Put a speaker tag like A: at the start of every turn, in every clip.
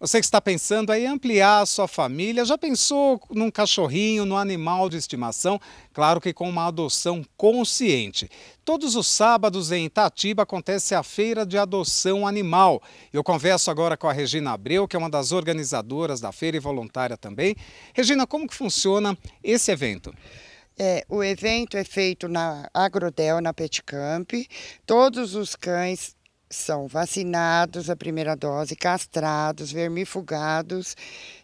A: Você que está pensando em ampliar a sua família, já pensou num cachorrinho, num animal de estimação? Claro que com uma adoção consciente. Todos os sábados em Itatiba acontece a Feira de Adoção Animal. Eu converso agora com a Regina Abreu, que é uma das organizadoras da feira e voluntária também. Regina, como que funciona esse evento?
B: É, o evento é feito na Agrodel, na Petcamp. Todos os cães são vacinados a primeira dose, castrados, vermifugados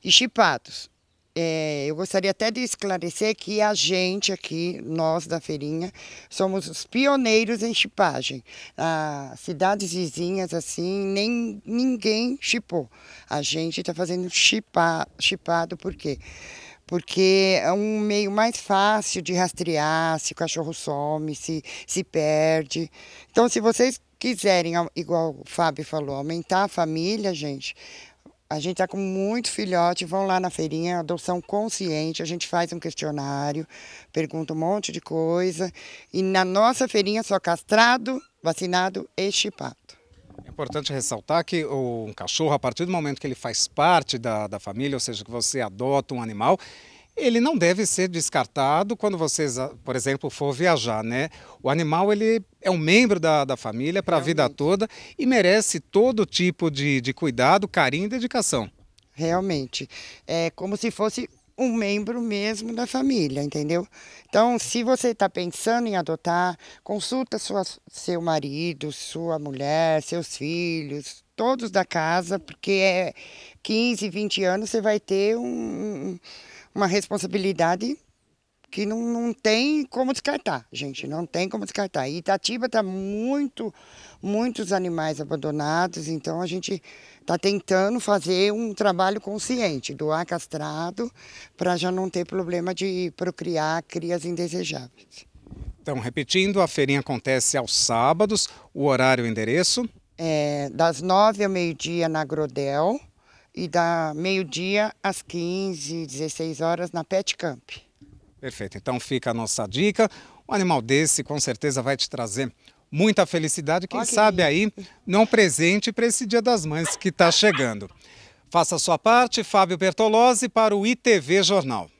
B: e chipados. É, eu gostaria até de esclarecer que a gente aqui, nós da feirinha, somos os pioneiros em chipagem. Ah, cidades vizinhas, assim, nem ninguém chipou. A gente está fazendo chipado, chipado quê? porque é um meio mais fácil de rastrear se o cachorro some, se, se perde. Então, se vocês quiserem, igual o Fábio falou, aumentar a família, gente, a gente está com muito filhote, vão lá na feirinha, adoção consciente, a gente faz um questionário, pergunta um monte de coisa. E na nossa feirinha só castrado, vacinado e chipado.
A: É importante ressaltar que o, um cachorro, a partir do momento que ele faz parte da, da família, ou seja, que você adota um animal, ele não deve ser descartado quando você, por exemplo, for viajar, né? O animal ele é um membro da, da família para a vida toda e merece todo tipo de, de cuidado, carinho
B: e dedicação. Realmente. É como se fosse um membro mesmo da família, entendeu? Então, se você está pensando em adotar, consulta sua, seu marido, sua mulher, seus filhos, todos da casa, porque é 15, 20 anos você vai ter um, uma responsabilidade que não, não tem como descartar, gente, não tem como descartar. E Itatiba está muito, muitos animais abandonados, então a gente está tentando fazer um trabalho consciente, doar castrado, para já não ter problema de procriar crias indesejáveis.
A: Então, repetindo, a feirinha acontece aos sábados, o horário e o endereço?
B: É, das nove ao meio-dia na Grodel e da meio-dia às 15, 16 horas na Pet Camp.
A: Perfeito. Então fica a nossa dica. Um animal desse com certeza vai te trazer muita felicidade. Quem okay. sabe aí não presente para esse Dia das Mães que está chegando. Faça a sua parte, Fábio Bertolozzi, para o ITV Jornal.